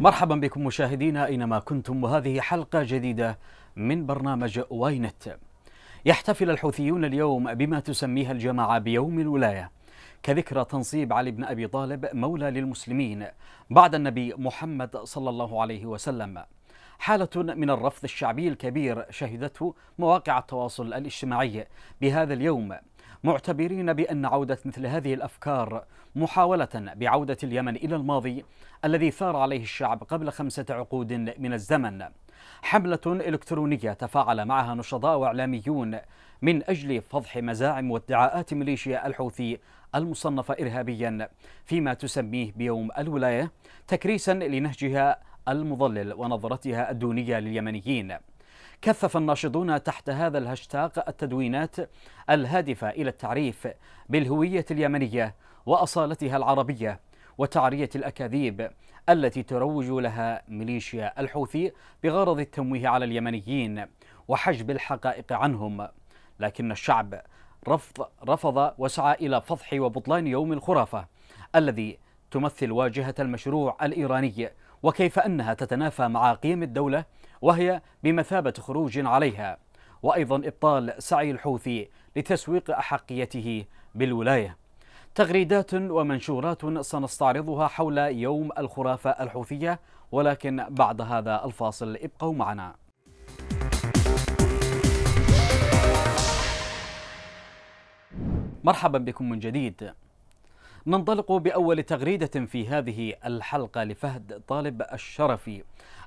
مرحبا بكم مشاهدينا اينما كنتم وهذه حلقه جديده من برنامج واينت. يحتفل الحوثيون اليوم بما تسميها الجماعه بيوم الولايه كذكرى تنصيب علي بن ابي طالب مولى للمسلمين بعد النبي محمد صلى الله عليه وسلم. حالة من الرفض الشعبي الكبير شهدته مواقع التواصل الاجتماعي بهذا اليوم معتبرين بأن عودة مثل هذه الأفكار محاولة بعودة اليمن إلى الماضي الذي ثار عليه الشعب قبل خمسة عقود من الزمن حملة إلكترونية تفاعل معها نشطاء وإعلاميون من أجل فضح مزاعم وادعاءات ميليشيا الحوثي المصنفة إرهابيا فيما تسميه بيوم الولاية تكريسا لنهجها المضلل ونظرتها الدونية لليمنيين كثف الناشطون تحت هذا الهاشتاغ التدوينات الهادفة إلى التعريف بالهوية اليمنية وأصالتها العربية وتعرية الأكاذيب التي تروج لها ميليشيا الحوثي بغرض التمويه على اليمنيين وحجب الحقائق عنهم لكن الشعب رفض, رفض وسعى إلى فضح وبطلان يوم الخرافة الذي تمثل واجهة المشروع الإيراني وكيف أنها تتنافى مع قيم الدولة وهي بمثابة خروج عليها وأيضا إبطال سعي الحوثي لتسويق أحقيته بالولاية تغريدات ومنشورات سنستعرضها حول يوم الخرافة الحوثية ولكن بعد هذا الفاصل ابقوا معنا مرحبا بكم من جديد ننطلق بأول تغريدة في هذه الحلقة لفهد طالب الشرفي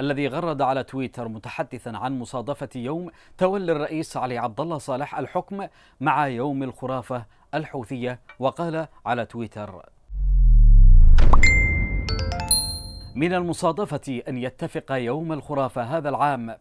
الذي غرد على تويتر متحدثا عن مصادفة يوم تولي الرئيس علي عبد الله صالح الحكم مع يوم الخرافة الحوثية وقال على تويتر من المصادفة أن يتفق يوم الخرافة هذا العام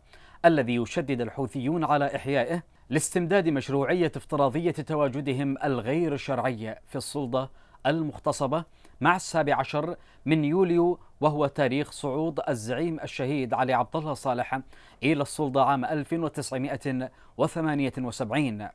الذي يشدد الحوثيون على إحيائه لاستمداد مشروعية افتراضية تواجدهم الغير شرعي في السلطة المغتصبة مع السابع عشر من يوليو وهو تاريخ صعود الزعيم الشهيد علي عبد الله صالح إلى السلطة عام 1978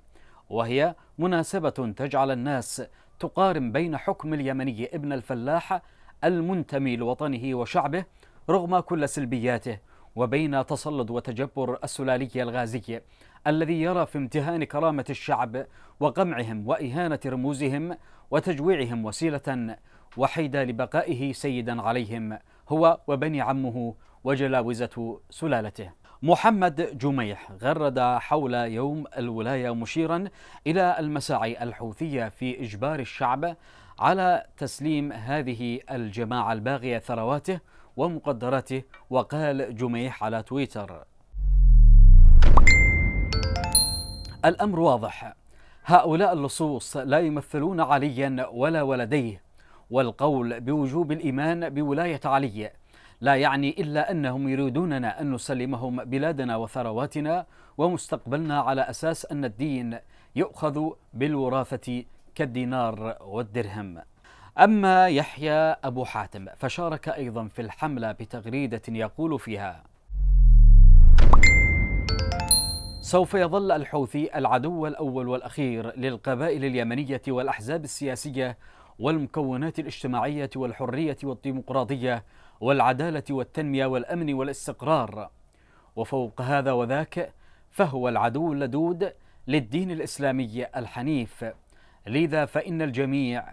وهي مناسبة تجعل الناس تقارن بين حكم اليمني ابن الفلاح المنتمي لوطنه وشعبه رغم كل سلبياته وبين تسلط وتجبر السلالية الغازية الذي يرى في امتهان كرامة الشعب وقمعهم وإهانة رموزهم وتجويعهم وسيلة وحيدة لبقائه سيدا عليهم هو وبني عمه وجلاوزة سلالته محمد جميح غرد حول يوم الولاية مشيرا إلى المساعي الحوثية في إجبار الشعب على تسليم هذه الجماعة الباغية ثرواته ومقدراته وقال جميح على تويتر الأمر واضح هؤلاء اللصوص لا يمثلون عليا ولا ولديه والقول بوجوب الإيمان بولاية علي لا يعني إلا أنهم يريدوننا أن نسلمهم بلادنا وثرواتنا ومستقبلنا على أساس أن الدين يؤخذ بالوراثة كالدينار والدرهم أما يحيى أبو حاتم فشارك أيضا في الحملة بتغريدة يقول فيها سوف يظل الحوثي العدو الأول والأخير للقبائل اليمنية والأحزاب السياسية والمكونات الاجتماعية والحرية والديمقراطية والعدالة والتنمية والأمن والاستقرار وفوق هذا وذاك فهو العدو اللدود للدين الإسلامي الحنيف لذا فإن الجميع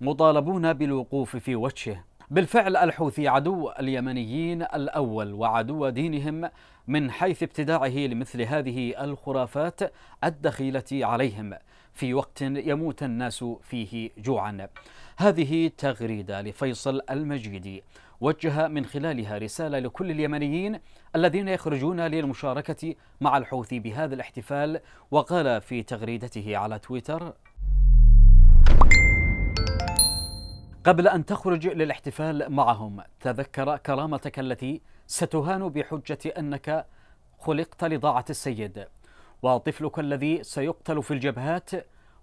مطالبون بالوقوف في وجهه بالفعل الحوثي عدو اليمنيين الأول وعدو دينهم من حيث ابتداعه لمثل هذه الخرافات الدخيلة عليهم في وقت يموت الناس فيه جوعا هذه تغريدة لفيصل المجيدي وجه من خلالها رسالة لكل اليمنيين الذين يخرجون للمشاركة مع الحوثي بهذا الاحتفال وقال في تغريدته على تويتر قبل أن تخرج للاحتفال معهم تذكر كرامتك التي ستهان بحجة أنك خلقت لضاعة السيد وطفلك الذي سيقتل في الجبهات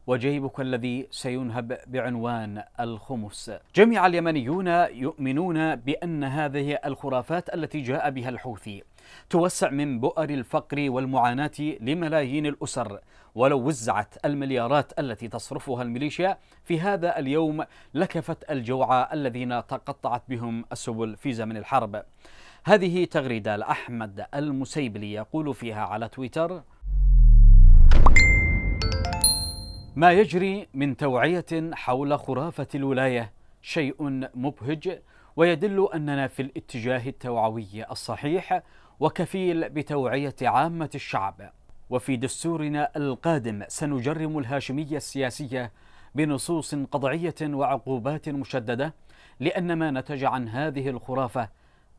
وجيبك الذي سينهب بعنوان الخمس. جميع اليمنيون يؤمنون بأن هذه الخرافات التي جاء بها الحوثي توسع من بؤر الفقر والمعاناة لملايين الأسر ولو وزعت المليارات التي تصرفها الميليشيا في هذا اليوم لكفت الجوع الذين تقطعت بهم السبل في زمن الحرب هذه تغريدة لأحمد المسيبلي يقول فيها على تويتر ما يجري من توعية حول خرافة الولاية شيء مبهج ويدل أننا في الاتجاه التوعوي الصحيح وكفيل بتوعية عامة الشعب وفي دستورنا القادم سنجرم الهاشمية السياسية بنصوص قطعية وعقوبات مشددة لأن ما نتج عن هذه الخرافة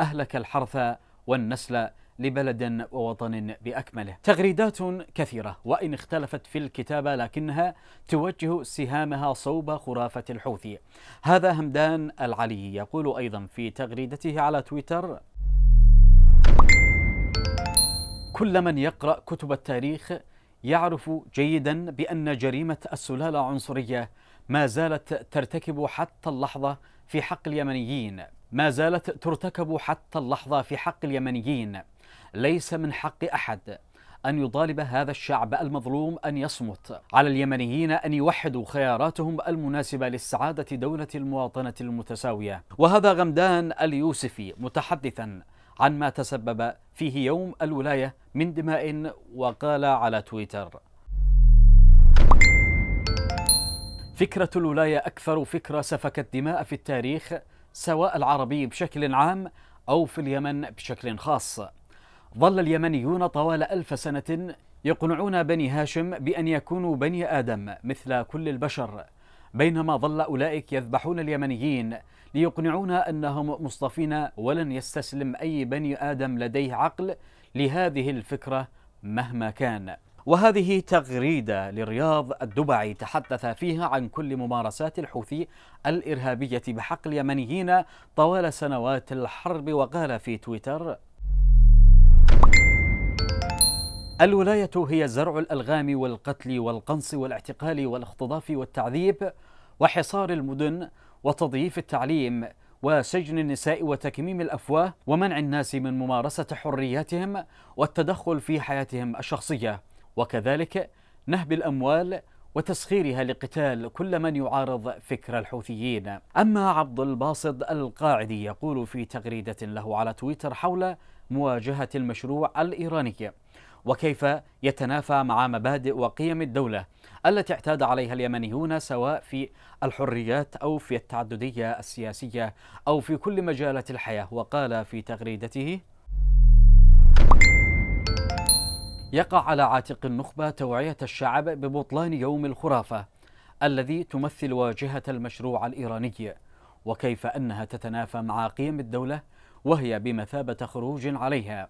أهلك الحرث والنسل لبلد ووطن بأكمله تغريدات كثيرة وإن اختلفت في الكتابة لكنها توجه سهامها صوب خرافة الحوثي هذا همدان العلي يقول أيضا في تغريدته على تويتر كل من يقرأ كتب التاريخ يعرف جيدا بأن جريمة السلالة العنصرية ما زالت ترتكب حتى اللحظة في حق اليمنيين ما زالت ترتكب حتى اللحظة في حق اليمنيين ليس من حق أحد أن يطالب هذا الشعب المظلوم أن يصمت على اليمنيين أن يوحدوا خياراتهم المناسبة لاستعادة دولة المواطنة المتساوية وهذا غمدان اليوسفي متحدثا عن ما تسبب فيه يوم الولاية من دماء وقال على تويتر فكرة الولاية أكثر فكرة سفكت دماء في التاريخ سواء العربي بشكل عام أو في اليمن بشكل خاص ظل اليمنيون طوال ألف سنة يقنعون بني هاشم بأن يكونوا بني آدم مثل كل البشر بينما ظل أولئك يذبحون اليمنيين ليقنعونا أنهم مصطفين ولن يستسلم أي بني آدم لديه عقل لهذه الفكرة مهما كان وهذه تغريدة لرياض الدبعي تحدث فيها عن كل ممارسات الحوثي الإرهابية بحق اليمنيين طوال سنوات الحرب وقال في تويتر الولاية هي زرع الألغام والقتل والقنص والاعتقال والاختطاف والتعذيب وحصار المدن وتضييف التعليم وسجن النساء وتكميم الافواه ومنع الناس من ممارسه حرياتهم والتدخل في حياتهم الشخصيه وكذلك نهب الاموال وتسخيرها لقتال كل من يعارض فكر الحوثيين. اما عبد الباسط القاعدي يقول في تغريده له على تويتر حول مواجهه المشروع الايراني وكيف يتنافى مع مبادئ وقيم الدولة التي اعتاد عليها اليمنيون سواء في الحريات أو في التعددية السياسية أو في كل مجالات الحياة وقال في تغريدته يقع على عاتق النخبة توعية الشعب ببطلان يوم الخرافة الذي تمثل واجهة المشروع الإيراني وكيف أنها تتنافى مع قيم الدولة وهي بمثابة خروج عليها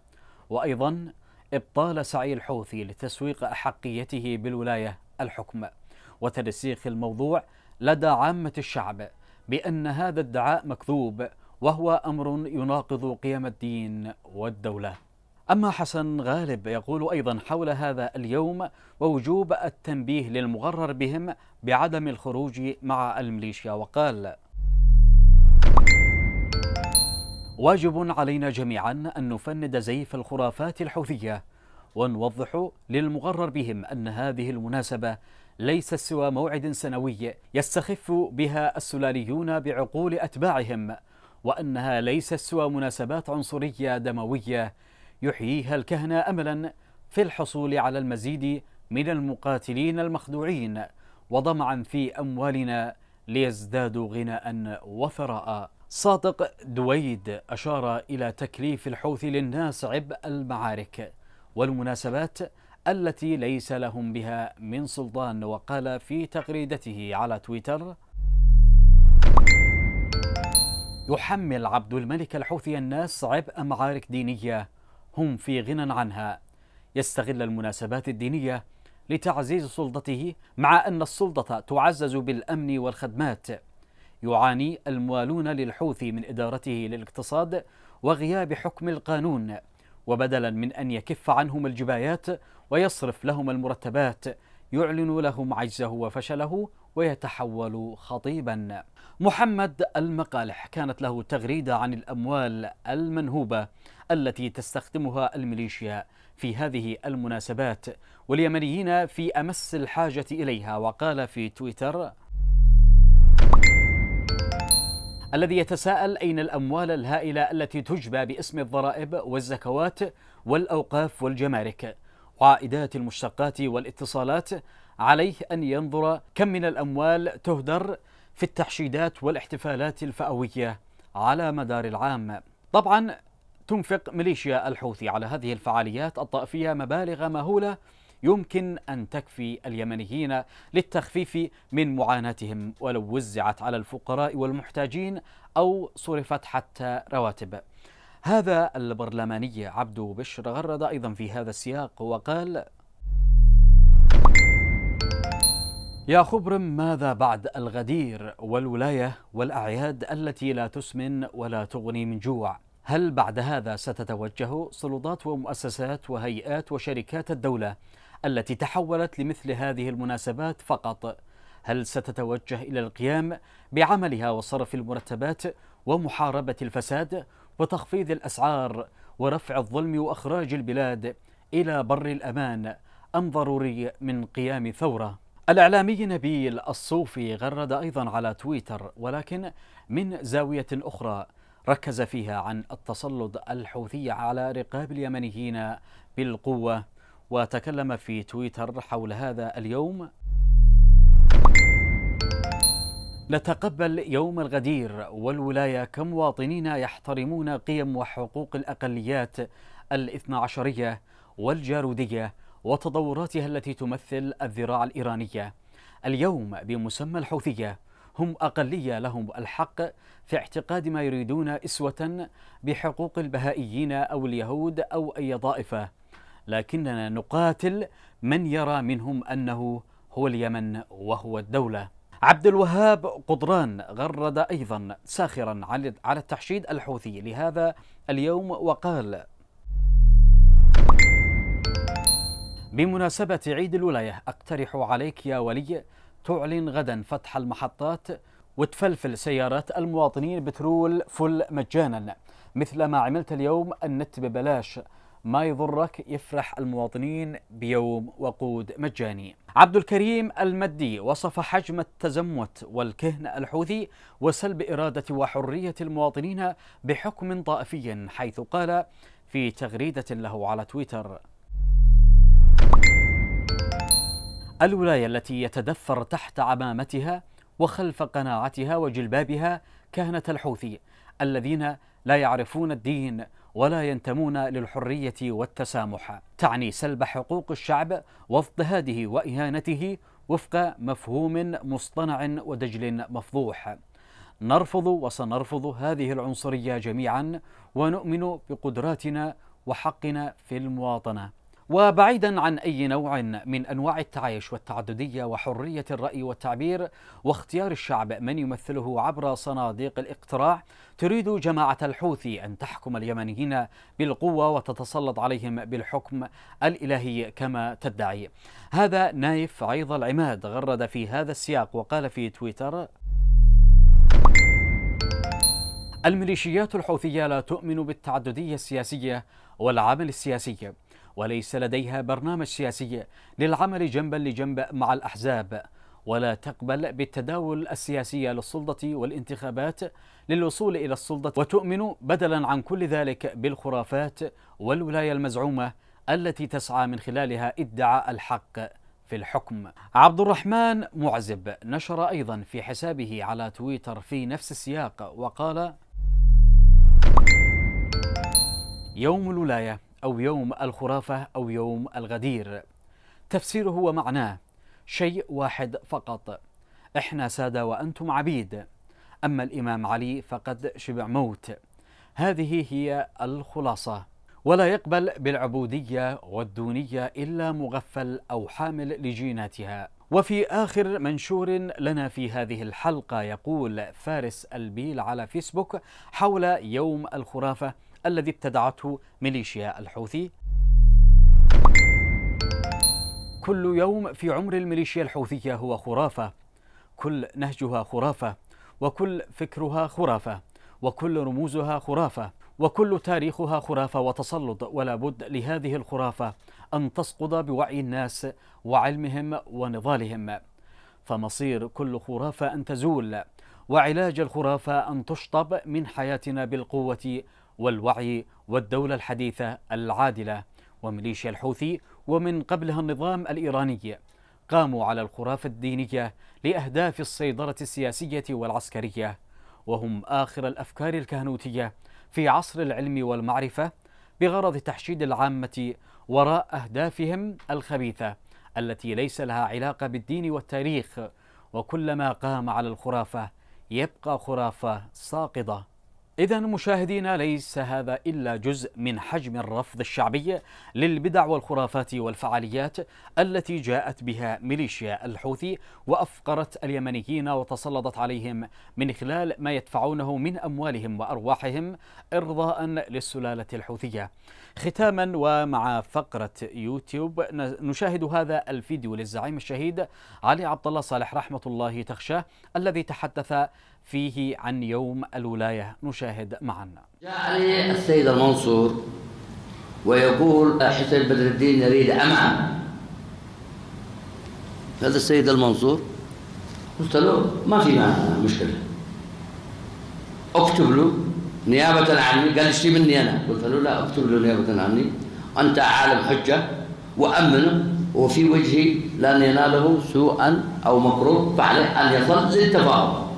وأيضا إبطال سعي الحوثي لتسويق أحقيته بالولاية الحكم وترسيخ الموضوع لدى عامة الشعب بأن هذا الدعاء مكذوب وهو أمر يناقض قيم الدين والدولة أما حسن غالب يقول أيضا حول هذا اليوم ووجوب التنبيه للمغرر بهم بعدم الخروج مع الميليشيا وقال واجب علينا جميعا أن نفند زيف الخرافات الحوثية ونوضح للمغرر بهم أن هذه المناسبة ليس سوى موعد سنوي يستخف بها السلاليون بعقول أتباعهم وأنها ليس سوى مناسبات عنصرية دموية يحييها الكهنة أملا في الحصول على المزيد من المقاتلين المخدوعين وضمعا في أموالنا ليزدادوا غناء وثراء صادق دويد أشار إلى تكليف الحوث للناس عبء المعارك والمناسبات التي ليس لهم بها من سلطان وقال في تغريدته على تويتر يحمل عبد الملك الحوثي الناس عبء معارك دينية هم في غنى عنها يستغل المناسبات الدينية لتعزيز سلطته مع أن السلطة تعزز بالأمن والخدمات يعاني الموالون للحوثي من إدارته للاقتصاد وغياب حكم القانون وبدلا من أن يكف عنهم الجبايات ويصرف لهم المرتبات يعلن لهم عجزه وفشله ويتحول خطيبا محمد المقالح كانت له تغريدة عن الأموال المنهوبة التي تستخدمها الميليشيا في هذه المناسبات واليمنيين في أمس الحاجة إليها وقال في تويتر الذي يتساءل أين الأموال الهائلة التي تجبى باسم الضرائب والزكوات والأوقاف والجمارك وعائدات المشتقات والاتصالات عليه أن ينظر كم من الأموال تهدر في التحشيدات والاحتفالات الفأوية على مدار العام طبعا تنفق ميليشيا الحوثي على هذه الفعاليات الطائفية مبالغ مهولة يمكن أن تكفي اليمنيين للتخفيف من معاناتهم ولو وزعت على الفقراء والمحتاجين أو صرفت حتى رواتب هذا البرلماني عبد بشر غرد أيضا في هذا السياق وقال يا خبر ماذا بعد الغدير والولاية والأعياد التي لا تسمن ولا تغني من جوع هل بعد هذا ستتوجه سلطات ومؤسسات وهيئات وشركات الدولة التي تحولت لمثل هذه المناسبات فقط هل ستتوجه إلى القيام بعملها وصرف المرتبات ومحاربة الفساد وتخفيض الأسعار ورفع الظلم وأخراج البلاد إلى بر الأمان أم ضروري من قيام ثورة؟ الإعلامي نبيل الصوفي غرد أيضا على تويتر ولكن من زاوية أخرى ركز فيها عن التسلط الحوثي على رقاب اليمنيين بالقوة وتكلم في تويتر حول هذا اليوم نتقبل يوم الغدير والولاية كمواطنين يحترمون قيم وحقوق الأقليات الاثنى عشرية والجارودية وتطوراتها التي تمثل الذراع الإيرانية اليوم بمسمى الحوثية هم أقلية لهم الحق في اعتقاد ما يريدون إسوة بحقوق البهائيين أو اليهود أو أي طائفة لكننا نقاتل من يرى منهم أنه هو اليمن وهو الدولة عبد الوهاب قدران غرد أيضا ساخرا على التحشيد الحوثي لهذا اليوم وقال بمناسبة عيد الولاية أقترح عليك يا ولي تعلن غدا فتح المحطات وتفلفل سيارات المواطنين بترول فل مجانا مثل ما عملت اليوم النت ببلاش ما يضرك يفرح المواطنين بيوم وقود مجاني عبد الكريم المدي وصف حجم التزمت والكهن الحوثي وسلب إرادة وحرية المواطنين بحكم طائفي حيث قال في تغريدة له على تويتر الولاية التي يتدثر تحت عمامتها وخلف قناعتها وجلبابها كهنة الحوثي الذين لا يعرفون الدين ولا ينتمون للحرية والتسامح تعني سلب حقوق الشعب واضطهاده وإهانته وفق مفهوم مصطنع ودجل مفضوح نرفض وسنرفض هذه العنصرية جميعا ونؤمن بقدراتنا وحقنا في المواطنة وبعيدا عن أي نوع من أنواع التعايش والتعددية وحرية الرأي والتعبير واختيار الشعب من يمثله عبر صناديق الاقتراع تريد جماعة الحوثي أن تحكم اليمنيين بالقوة وتتسلط عليهم بالحكم الإلهي كما تدعي هذا نايف عيض العماد غرد في هذا السياق وقال في تويتر الميليشيات الحوثية لا تؤمن بالتعددية السياسية والعمل السياسي وليس لديها برنامج سياسي للعمل جنبا لجنب مع الأحزاب ولا تقبل بالتداول السياسي للسلطة والانتخابات للوصول إلى السلطة وتؤمن بدلا عن كل ذلك بالخرافات والولاية المزعومة التي تسعى من خلالها ادعاء الحق في الحكم عبد الرحمن معزب نشر أيضا في حسابه على تويتر في نفس السياق وقال يوم الولاية أو يوم الخرافة أو يوم الغدير تفسيره ومعناه شيء واحد فقط إحنا سادة وأنتم عبيد أما الإمام علي فقد شبع موت هذه هي الخلاصة ولا يقبل بالعبودية والدونية إلا مغفل أو حامل لجيناتها وفي آخر منشور لنا في هذه الحلقة يقول فارس البيل على فيسبوك حول يوم الخرافة الذي ابتدعته ميليشيا الحوثي كل يوم في عمر الميليشيا الحوثية هو خرافة كل نهجها خرافة وكل فكرها خرافة وكل رموزها خرافة وكل تاريخها خرافة وتسلط ولا بد لهذه الخرافة أن تسقط بوعي الناس وعلمهم ونضالهم فمصير كل خرافة أن تزول وعلاج الخرافة أن تشطب من حياتنا بالقوة والوعي والدولة الحديثة العادلة وميليشيا الحوثي ومن قبلها النظام الإيراني قاموا على الخرافة الدينية لأهداف السيطرة السياسية والعسكرية وهم آخر الأفكار الكهنوتية في عصر العلم والمعرفة بغرض تحشيد العامة وراء أهدافهم الخبيثة التي ليس لها علاقة بالدين والتاريخ وكلما قام على الخرافة يبقى خرافة ساقطة إذا مشاهدينا ليس هذا إلا جزء من حجم الرفض الشعبي للبدع والخرافات والفعاليات التي جاءت بها ميليشيا الحوثي وأفقرت اليمنيين وتسلطت عليهم من خلال ما يدفعونه من أموالهم وأرواحهم إرضاء للسلالة الحوثية ختاما ومع فقرة يوتيوب نشاهد هذا الفيديو للزعيم الشهيد علي عبد الله صالح رحمة الله تخشاه الذي تحدث فيه عن يوم الولاية نشاهد معا جاء السيد المنصور ويقول حسين بدر الدين يريد أمام هذا السيد المنصور قلت له ما في مشكلة اكتب له نيابة عني قال لي مني أنا قلت له لا اكتب له نيابة عني أنت عالم حجة وأمنه وفي وجهي لن يناله سوءا أو مكروه فعليه أن يصل للتفاهم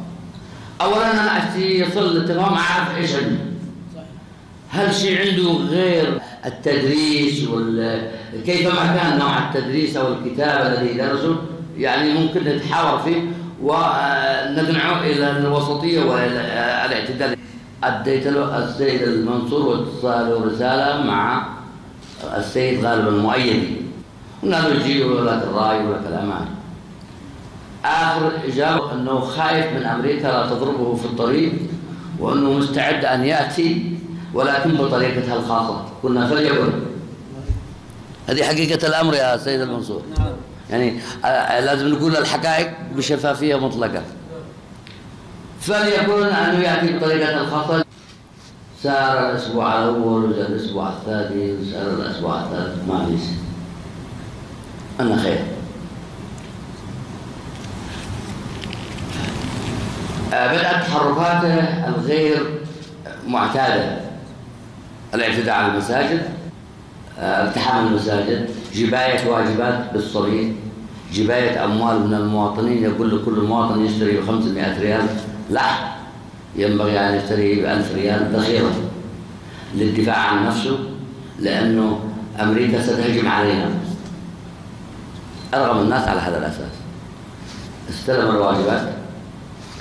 اولا انا اشتي يصل التفاهم اعرف ايش عنده هل شيء عنده غير التدريس وال كيف ما كان نوع التدريس او الكتاب الذي يدرسه يعني ممكن نتحاور فيه وندعو الى الوسطيه والى الاعتدال اديت له السيد المنصور واتصال ورساله مع السيد غالب المؤيد قلنا له جيب ولا الراي ولا الامانه آخر إجابة أنه خايف من أمريكا لا تضربه في الطريق وأنه مستعد أن يأتي ولكن بطريقتها الخاصة قلنا فليكن هذه حقيقة الأمر يا سيد المنصور يعني آه، لازم نقول الحقائق بشفافية مطلقة فليكن أنه يأتي بطريقة الخاصه سار الأسبوع الأول وجاء الأسبوع الثاني وسار الأسبوع الثالث ما في أنا خير بدأت تحركاته الغير معتادة الاعتداء على المساجد التحام المساجد جباية واجبات بالصليب جباية أموال من المواطنين يقول لكل مواطن يشتري ب 500 ريال لا ينبغي أن يشتري ب 1000 ريال ذخيرة للدفاع عن نفسه لأنه أمريكا ستهجم علينا أرغم الناس على هذا الأساس استلم الواجبات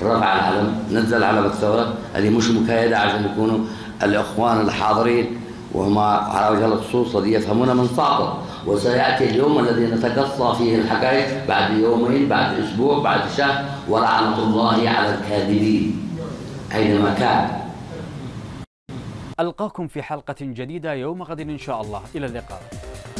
رفع العلم نزل علم الثورة هذه مش مكايدة عشان يكونوا الإخوان الحاضرين وهم على وجه الخصوص الذي يفهمون من صعبة وسيأتي اليوم الذي نتقصى فيه الحكاية بعد يومين بعد أسبوع بعد شهر ولعنة الله على الكاذبين أينما كان ألقاكم في حلقة جديدة يوم غد إن شاء الله إلى اللقاء